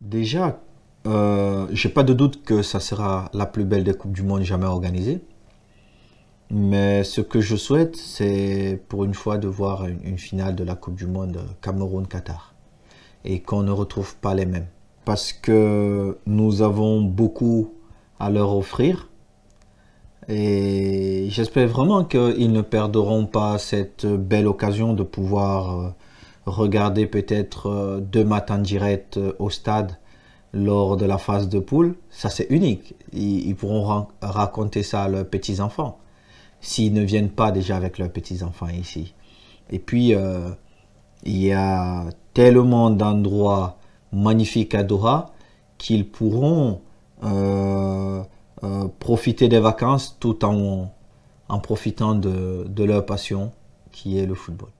Déjà, euh, j'ai pas de doute que ça sera la plus belle des Coupes du Monde jamais organisée. Mais ce que je souhaite, c'est pour une fois de voir une, une finale de la Coupe du Monde Cameroun-Qatar. Et qu'on ne retrouve pas les mêmes. Parce que nous avons beaucoup à leur offrir. Et j'espère vraiment qu'ils ne perdront pas cette belle occasion de pouvoir euh, regarder peut-être euh, deux matins en direct euh, au stade lors de la phase de poule, ça c'est unique. Ils, pourront raconter ça à leurs petits-enfants, s'ils ne viennent pas déjà avec leurs petits-enfants ici. Et puis, euh, il y a tellement d'endroits magnifiques à Doha qu'ils pourront profiter des vacances tout en, en profitant de leur passion qui est le football.